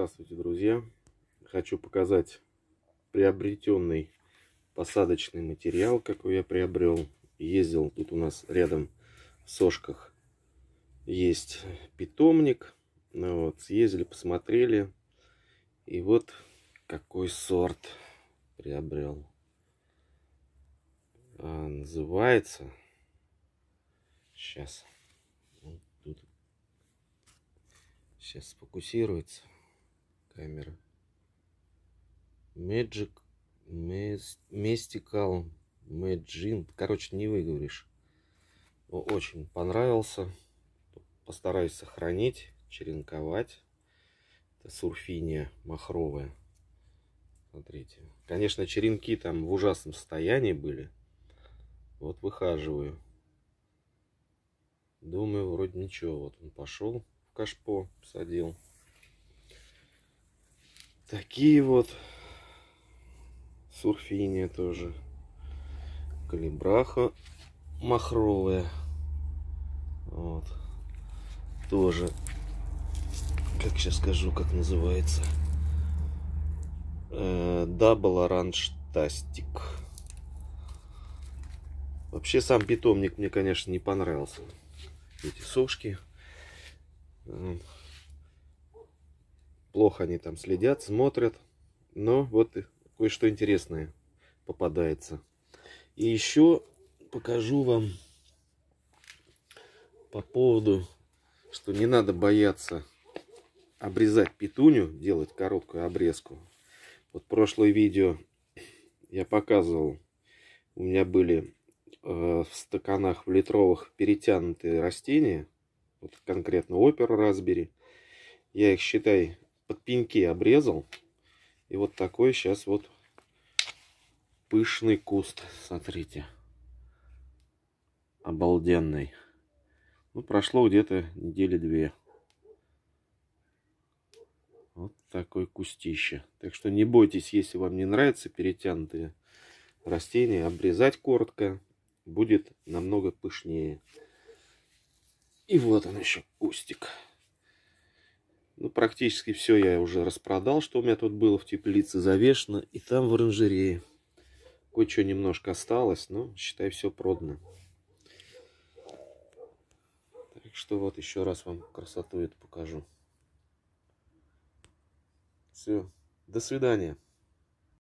Здравствуйте, друзья! Хочу показать приобретенный посадочный материал, какой я приобрел. Ездил тут у нас рядом в Сошках есть питомник. Ну вот, съездили, посмотрели. И вот какой сорт приобрел. А, называется... Сейчас. Вот тут. Сейчас сфокусируется камера. Magic, Mystical, Magin. Короче, не выговоришь. Но очень понравился. Постараюсь сохранить, черенковать. Это сурфиния махровая. Смотрите. Конечно, черенки там в ужасном состоянии были. Вот выхаживаю. Думаю, вроде ничего. Вот он пошел в кашпо, садил. Такие вот. Сурфиния тоже. Калибраха махровая. Вот. Тоже. Как сейчас скажу, как называется. Э, дабл Оранж Тастик. Вообще сам питомник мне, конечно, не понравился. Эти сошки. Эм, Плохо они там следят, смотрят. Но вот кое-что интересное попадается. И еще покажу вам по поводу, что не надо бояться обрезать петуню, делать короткую обрезку. Вот прошлое видео я показывал, у меня были э, в стаканах в литровых перетянутые растения, вот конкретно оперу разбери. Я их, считай, под пеньки обрезал. И вот такой сейчас вот пышный куст. Смотрите. Обалденный. Ну, прошло где-то недели две. Вот такой кустище. Так что не бойтесь, если вам не нравятся перетянутые растения, обрезать коротко будет намного пышнее. И вот он еще кустик. Ну, практически все я уже распродал, что у меня тут было в теплице завешено. И там в оранжерее. Кое-что немножко осталось, но, считай, все продано. Так что вот еще раз вам красоту это покажу. Все. До свидания.